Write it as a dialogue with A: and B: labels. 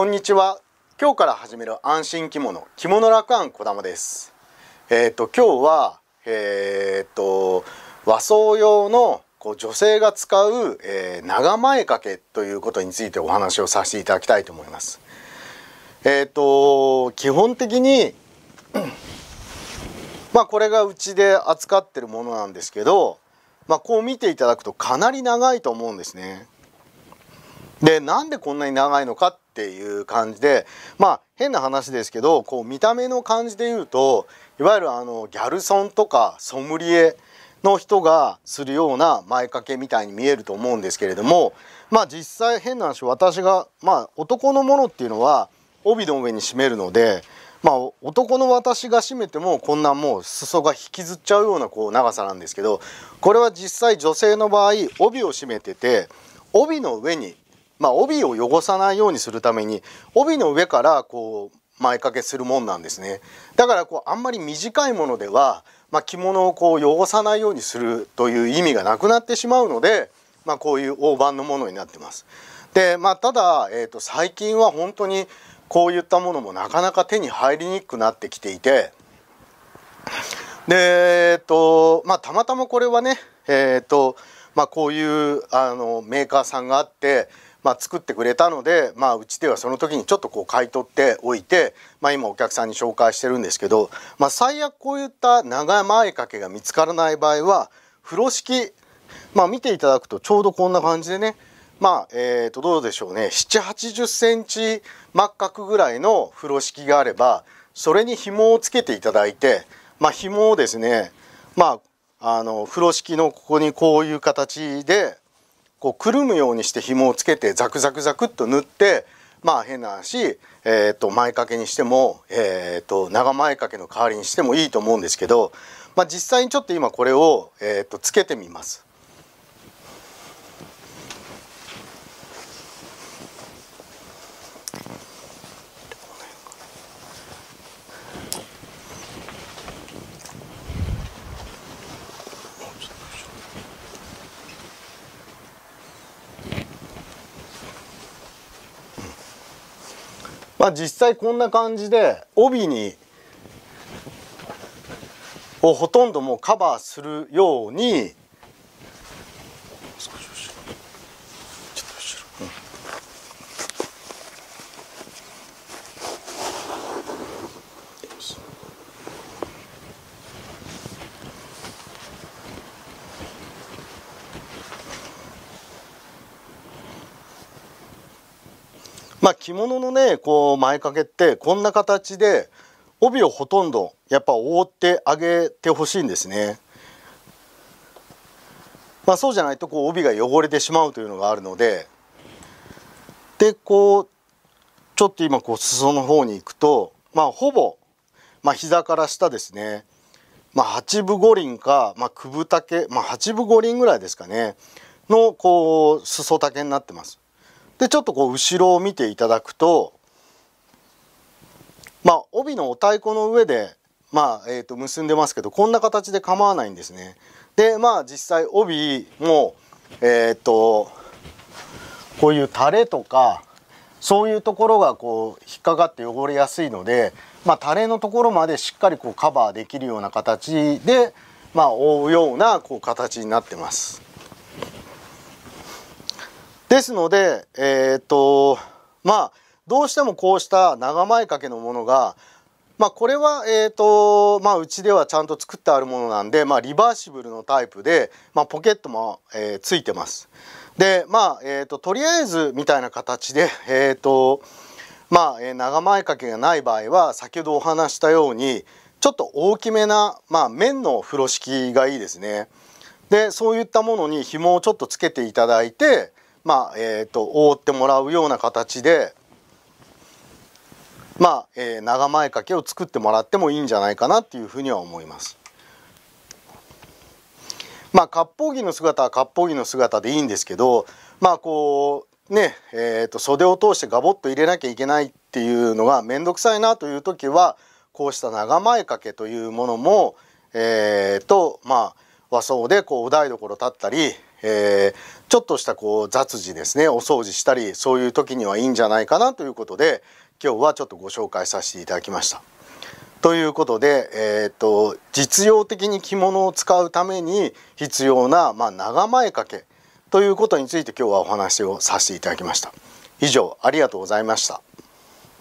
A: こんにちは今日から始める安心着物着物楽庵小玉ですえっ、ー、と今日はえっ、ー、と和装用のこう女性が使う、えー、長前掛けということについてお話をさせていただきたいと思いますえっ、と基本的に まあこれがうちで扱ってるものなんですけどまあこう見ていただくとかなり長いと思うんですねで、なんでこんなに長いのかっていう感じで、まあ変な話ですけど、こう見た目の感じで言うと、いわゆるあのギャルソンとかソムリエの人がするような前掛けみたいに見えると思うんですけれども、まあ実際変な話、私が、まあ男のものっていうのは帯の上に締めるので、まあ男の私が締めてもこんなもう裾が引きずっちゃうようなこう長さなんですけど、これは実際女性の場合帯を締めてて、帯の上にまあ、帯を汚さないようにするために帯の上からこう前掛けするもんなんですねだからこうあんまり短いものでは、まあ、着物をこう汚さないようにするという意味がなくなってしまうので、まあ、こういう大判のものになってます。でまあ、ただ、えー、と最近は本当にこういったものもなかなか手に入りにくくなってきていてでえっ、ー、とまあたまたまこれはねえっ、ー、とまあこういうあのメーカーさんがあってまあ、作ってくれたので、まあ、うちではその時にちょっとこう買い取っておいて、まあ、今お客さんに紹介してるんですけど、まあ、最悪こういった長前掛けが見つからない場合は風呂敷、まあ、見ていただくとちょうどこんな感じでねまあ、えー、と、どうでしょうね。7、80センチ赤角ぐらいの風呂敷があれば、それに紐をつけていただいて、まあ、紐をですね、まあ、あの、風呂敷のここにこういう形で、こうくるむようにして紐をつけてザクザクザクっと縫ってまあ変な話、えー、と前掛けにしても、えー、と長前掛けの代わりにしてもいいと思うんですけど、まあ、実際にちょっと今これを、えー、とつけてみます。まあ実際こんな感じで帯にをほとんどもうカバーするようにまあ、着物のねこう前掛けってこんな形で帯をほとんどやっぱ覆ってあげてほしいんですね。まあ、そうじゃないとこう帯が汚れてしまうというのがあるのででこうちょっと今こう裾の方に行くと、まあ、ほぼ、まあ、膝から下ですね、まあ、八分五輪か、まあ、九分丈、まあ、八分五輪ぐらいですかねのこう裾丈になってます。でちょっとこう後ろを見ていただくとまあ帯のお太鼓の上でまあえと結んでますけどこんな形で構わないんですね。でまあ実際帯もえっ、とこういうタレとかそういうところがこう引っかかって汚れやすいので、まあ、タレのところまでしっかりこうカバーできるような形で、まあ、覆うようなこう形になってます。ですので、えー、っと、まあ、どうしてもこうした長前掛けのものが、まあ、これは、えーとまあ、うちではちゃんと作ってあるものなんで、まあ、リバーシブルのタイプで、まあ、ポケットも、えー、ついてます。で、まあえーと、とりあえずみたいな形で、えーとまあえー、長前掛けがない場合は先ほどお話したようにちょっと大きめな、まあ、面の風呂敷がいいですね。でそういったものに紐をちょっとつけていただいて、まあえーと、と覆ってもらうような形で、まあえー、長前掛けを作ってもらってもいいんじゃないかなっていうふうには思います。まあ割烹着の姿は割烹着の姿でいいんですけどまあこうねえーと、袖を通してガボッと入れなきゃいけないっていうのが面倒くさいなという時はこうした長前掛けというものもえーと、とまあ和装でこうお台所立ったりえー、ちょっとしたこう雑事ですねお掃除したりそういう時にはいいんじゃないかなということで今日はちょっとご紹介させていただきました。ということで、えーと、実用的に着物を使うために必要な、まあ、長前掛けということについて今日はお話をさせていただきました。以上ありがとうございました。